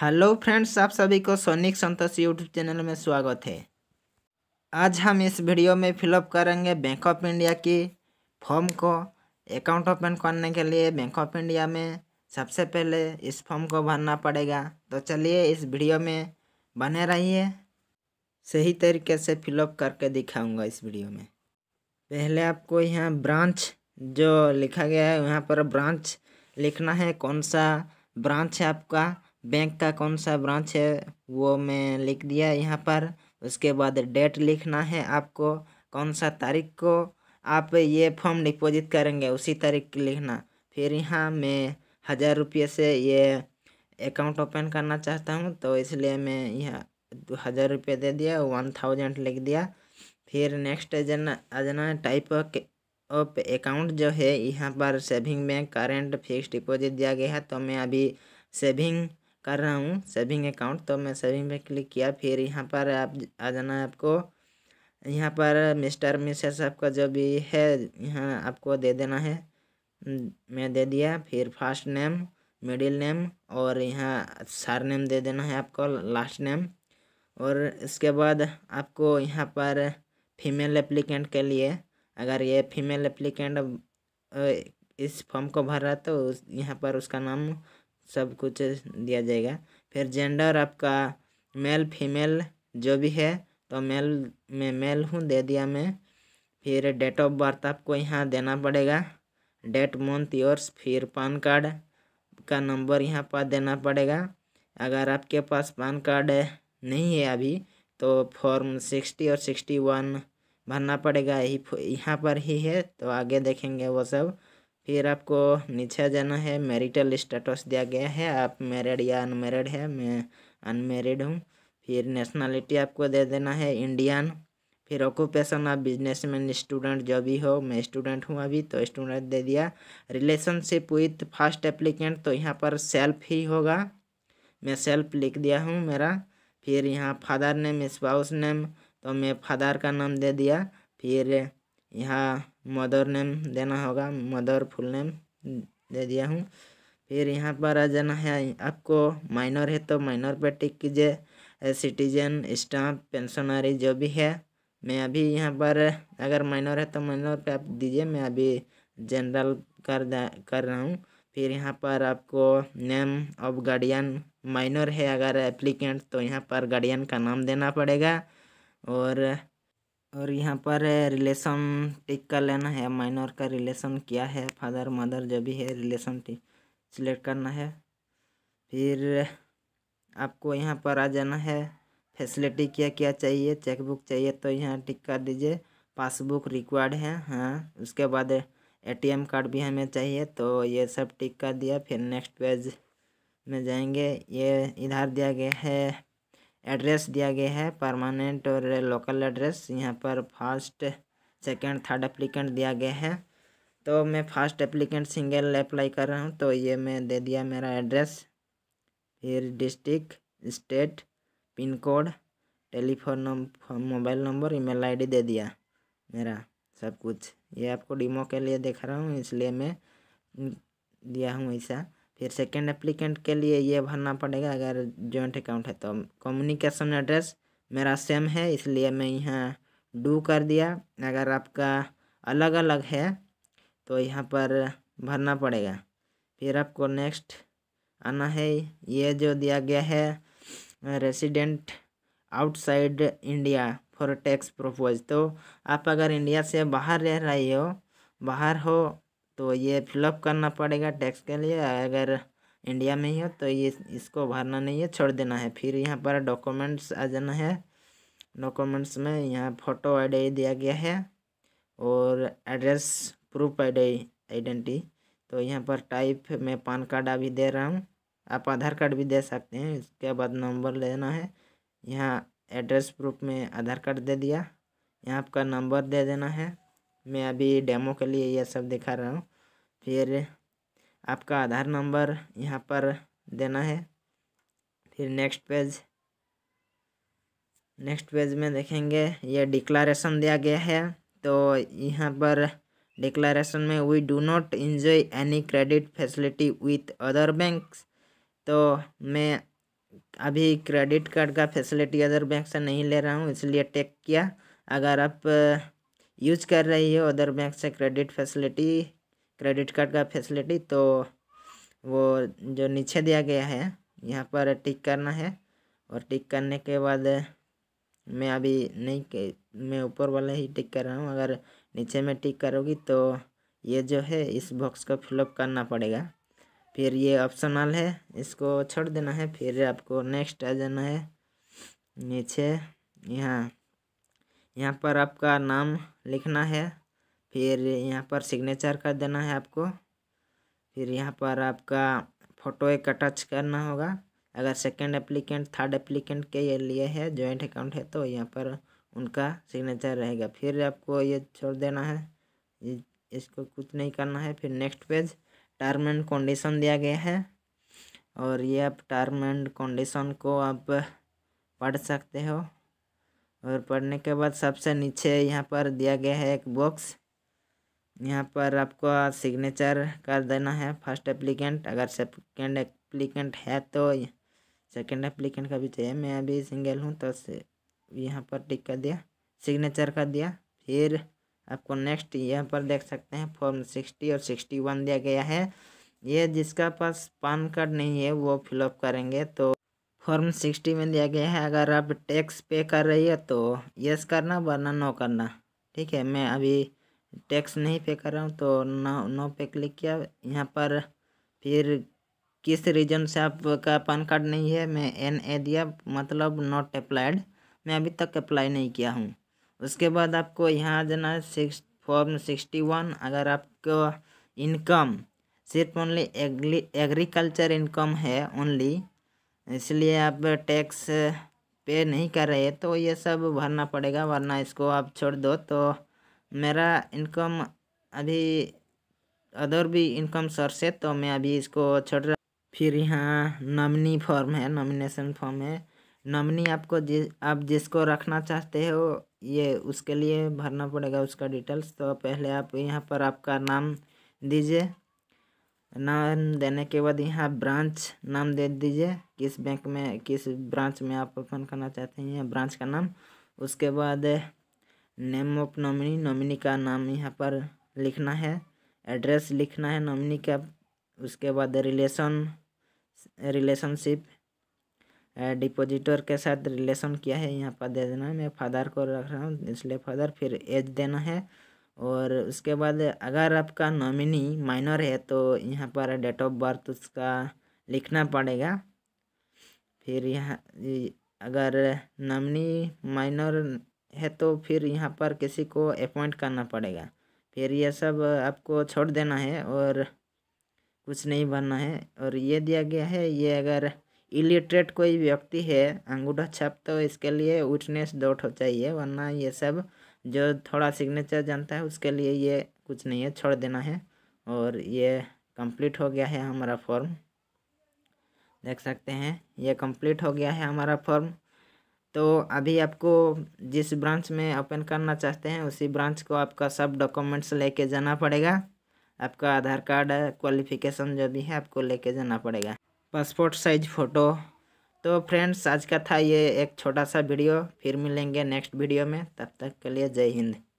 hello friends आप सभी को सोनिक संतोष यूट्यूब चैनल में स्वागत है आज हम इस वीडियो में फिलअप करेंगे बैंक ऑफ इंडिया की फॉर्म को अकाउंट ओपन करने के लिए बैंक ऑफ इंडिया में सबसे पहले इस फॉर्म को भरना पड़ेगा तो चलिए इस वीडियो में बने रहिए सही तरीके से फिलअप करके दिखाऊंगा इस वीडियो में पहले आपको यहाँ ब्रांच जो लिखा गया है यहाँ पर ब्रांच लिखना है कौन सा ब्रांच है आपका बैंक का कौन सा ब्रांच है वो मैं लिख दिया यहाँ पर उसके बाद डेट लिखना है आपको कौन सा तारीख को आप ये फॉर्म डिपॉजिट करेंगे उसी तारीख की लिखना फिर यहाँ मैं हज़ार रुपये से ये अकाउंट ओपन करना चाहता हूँ तो इसलिए मैं यहाँ हज़ार रुपये दे दिया वन थाउजेंड लिख दिया फिर नेक्स्ट जना आ टाइप ऑफ अकाउंट जो है यहाँ पर saving bank current fix deposit दिया गया है तो मैं अभी सेविंग कर रहा हूँ सेविंग अकाउंट तो मैं सेविंग में क्लिक किया फिर यहाँ पर आप आ जाना है आपको यहाँ पर मिस्टर मिसेस आपका जो भी है यहाँ आपको दे देना है मैं दे दिया फिर फर्स्ट नेम मिडिल नेम और यहाँ सर नेम दे देना है आपको लास्ट नेम और इसके बाद आपको यहाँ पर फीमेल एप्लीकेंट के लिए अगर ये फीमेल एप्लीकेंट इस फॉर्म को भर रहा है तो यहाँ पर उसका नाम सब कुछ दिया जाएगा फिर जेंडर आपका मेल फीमेल जो भी है तो मेल मैं मेल हूँ दे दिया मैं फिर डेट ऑफ बर्थ आपको यहाँ देना पड़ेगा डेट मंथ ईयर्स फिर पान कार्ड का नंबर यहाँ पर देना पड़ेगा अगर आपके पास पान कार्ड नहीं है अभी तो फॉर्म सिक्सटी और सिक्सटी वन भरना पड़ेगा यही यहाँ पर ही है तो आगे देखेंगे वो सब फिर आपको नीचे जाना है मैरिटल स्टेटस दिया गया है आप मैरिड या अनमेरिड है मैं अनमेरिड हूँ फिर नेशनलिटी आपको दे देना है इंडियन फिर ऑक्यूपेशन आप बिजनेसमैन स्टूडेंट जो भी हो मैं स्टूडेंट हूँ अभी तो स्टूडेंट दे दिया रिलेशनशिप विथ फर्स्ट एप्लीकेंट तो यहाँ पर सेल्फ ही होगा मैं सेल्फ लिख दिया हूँ मेरा फिर यहाँ फादर नेम स्पाउस नेम तो मैं फादर का नाम दे दिया फिर यहाँ मदर नेम देना होगा मदर फुल नेम दे दिया हूँ फिर यहाँ पर आ जाना है आपको माइनर है तो माइनर पर टिक कीजिए सिटीजन स्टाफ पेंशनरी जो भी है मैं अभी यहाँ पर अगर माइनर है तो माइनर पे आप दीजिए मैं अभी जनरल कर कर रहा हूँ फिर यहाँ पर आपको नेम ऑफ गार्डियन माइनर है अगर एप्लीकेंट तो यहाँ पर गार्डियन का नाम देना पड़ेगा और और यहाँ पर रिलेशन टिक कर लेना है माइनर का रिलेशन क्या है फादर मदर जो भी है रिलेशन टिक सिलेक्ट करना है फिर आपको यहाँ पर आ जाना है फैसिलिटी क्या क्या चाहिए चेकबुक चाहिए तो यहाँ टिक कर दीजिए पासबुक रिक्वायर्ड है हाँ उसके बाद एटीएम कार्ड भी हमें चाहिए तो ये सब टिक कर दिया फिर नेक्स्ट पेज में जाएंगे ये इधर दिया गया है एड्रेस दिया गया है परमानेंट और लोकल एड्रेस यहाँ पर फर्स्ट सेकेंड थर्ड एप्लीकेंट दिया गया है तो मैं फर्स्ट एप्लीकेंट सिंगल अप्लाई कर रहा हूँ तो ये मैं दे दिया मेरा एड्रेस फिर district state pin code telephone number mobile number email ID दे दिया मेरा सब कुछ ये आपको डिमो के लिए देख रहा हूँ इसलिए मैं दिया हूँ ऐसा फिर सेकेंड एप्लीकेंट के लिए ये भरना पड़ेगा अगर जॉइंट अकाउंट है तो कम्युनिकेशन एड्रेस मेरा सेम है इसलिए मैं यहाँ डू कर दिया अगर आपका अलग अलग है तो यहाँ पर भरना पड़ेगा फिर आपको नेक्स्ट आना है ये जो दिया गया है resident outside India for tax purpose तो आप अगर इंडिया से बाहर रह रहे हो बाहर हो तो ये फिलअप करना पड़ेगा टैक्स के लिए अगर इंडिया में ही हो तो ये इसको भरना नहीं है छोड़ देना है फिर यहाँ पर डॉक्यूमेंट्स आ जाना है डॉक्यूमेंट्स में यहाँ फ़ोटो आई दिया गया है और एड्रेस प्रूफ आई आइडेंटी तो यहाँ पर टाइप में पान कार्ड अभी दे रहा हूँ आप आधार कार्ड भी दे सकते हैं इसके बाद नंबर लेना है यहाँ एड्रेस प्रूफ में आधार कार्ड दे दिया यहाँ आपका नंबर दे देना है मैं अभी डेमो के लिए यह सब दिखा रहा हूँ फिर आपका आधार नंबर यहाँ पर देना है फिर नेक्स्ट पेज नेक्स्ट पेज में देखेंगे ये डिक्लारेशन दिया गया है तो यहाँ पर डिक्लारेशन में we do not enjoy any credit facility with other banks तो मैं अभी क्रेडिट कार्ड का फैसिलिटी अदर बैंक से नहीं ले रहा हूँ इसलिए टेक किया अगर आप यूज कर रही है अदर बैंक से क्रेडिट फैसिलिटी क्रेडिट कार्ड का फैसिलिटी तो वो जो नीचे दिया गया है यहाँ पर टिक करना है और टिक करने के बाद मैं अभी नहीं मैं ऊपर वाले ही टिक कर रहा हूँ अगर नीचे में टिक करोगी तो ये जो है इस बॉक्स को फिलअप करना पड़ेगा फिर ये ऑप्शनल है इसको छोड़ देना है फिर आपको नेक्स्ट आ जाना है नीचे यहाँ यहाँ पर आपका नाम लिखना है फिर यहाँ पर सिग्नेचर कर देना है आपको फिर यहाँ पर आपका फ़ोटो एक अटैच करना होगा अगर सेकेंड एप्लीकेंट थर्ड एप्लीकेंट के लिए है जॉइंट अकाउंट है तो यहाँ पर उनका सिग्नेचर रहेगा फिर आपको ये छोड़ देना है इसको कुछ नहीं करना है फिर next page term and condition दिया गया है और ये आप टर्म एंड कंडीशन को आप पढ़ सकते हो और पढ़ने के बाद सबसे नीचे यहाँ पर दिया गया है एक बॉक्स यहाँ पर आपको सिग्नेचर कर देना है फर्स्ट एप्लीकेंट अगर सेकेंड एप्लीकेंट है तो सेकेंड एप्लीकेंट का भी चाहिए मैं अभी सिंगल हूँ तो यहाँ पर टिक कर दिया सिग्नेचर कर दिया फिर आपको नेक्स्ट यहाँ पर देख सकते हैं फॉर्म सिक्सटी और सिक्सटी वन दिया गया है ये जिसका पास पान कार्ड नहीं है वो फिलअप करेंगे तो फॉर्म सिक्सटी में दिया गया है अगर आप टैक्स पे कर रही है तो यस करना वरना नो करना ठीक है मैं अभी टैक्स नहीं पे कर रहा हूँ तो नो नो पे क्लिक किया यहाँ पर फिर किस रीजन से आपका पैन कार्ड नहीं है मैं एन ए दिया मतलब नॉट अप्लाइड मैं अभी तक अप्लाई नहीं किया हूँ उसके बाद आपको यहाँ आ जाना है सिक्स फॉर्म सिक्सटी वन अगर आपको इनकम सिर्फ ओनली एग्री एग्रीकल्चर इनकम है ओनली इसलिए आप टैक्स पे नहीं कर रहे तो ये सब भरना पड़ेगा वरना इसको आप छोड़ दो तो मेरा इनकम अभी अदर भी इनकम सोर्स है तो मैं अभी इसको छोड़ रहा फिर यहाँ नमनी फॉर्म है नॉमिनेशन फॉर्म है नमनी आपको जिस आप जिसको रखना चाहते हो ये उसके लिए भरना पड़ेगा उसका डिटेल्स तो पहले आप यहाँ पर आपका नाम दीजिए नाम देने के बाद यहाँ ब्रांच नाम दे दीजिए किस बैंक में किस ब्रांच में आप ओपन करना चाहते हैं यहाँ ब्रांच का नाम उसके बाद नेम ऑफ नॉमिनी नॉमिनी का नाम यहाँ पर लिखना है एड्रेस लिखना है नॉमिनी का उसके बाद रिलेशन रिलेशनशिप डिपोजिटर के साथ रिलेशन किया है यहाँ पर दे देना है मैं फादर को रख रहा हूँ इसलिए फादर फिर एज देना है और उसके बाद अगर आपका नॉमिनी माइनर है तो यहाँ पर डेट ऑफ बर्थ उसका लिखना पड़ेगा फिर यहाँ अगर नॉमिनी माइनर है तो फिर यहाँ पर किसी को अपॉइंट करना पड़ेगा फिर यह सब आपको छोड़ देना है और कुछ नहीं बनना है और ये दिया गया है ये अगर इलिटरेट कोई व्यक्ति है अंगूठा छप तो इसके लिए विटनेस डॉट हो चाहिए वरना ये सब जो थोड़ा सिग्नेचर जानता है उसके लिए ये कुछ नहीं है छोड़ देना है और ये कंप्लीट हो गया है हमारा फॉर्म देख सकते हैं ये कंप्लीट हो गया है हमारा फॉर्म तो अभी आपको जिस ब्रांच में ओपन करना चाहते हैं उसी ब्रांच को आपका सब डॉक्यूमेंट्स लेके जाना पड़ेगा आपका आधार कार्ड क्वालिफिकेशन जो भी है आपको लेके जाना पड़ेगा पासपोर्ट साइज फ़ोटो तो फ्रेंड्स आज का था ये एक छोटा सा वीडियो फिर मिलेंगे नेक्स्ट वीडियो में तब तक के लिए जय हिंद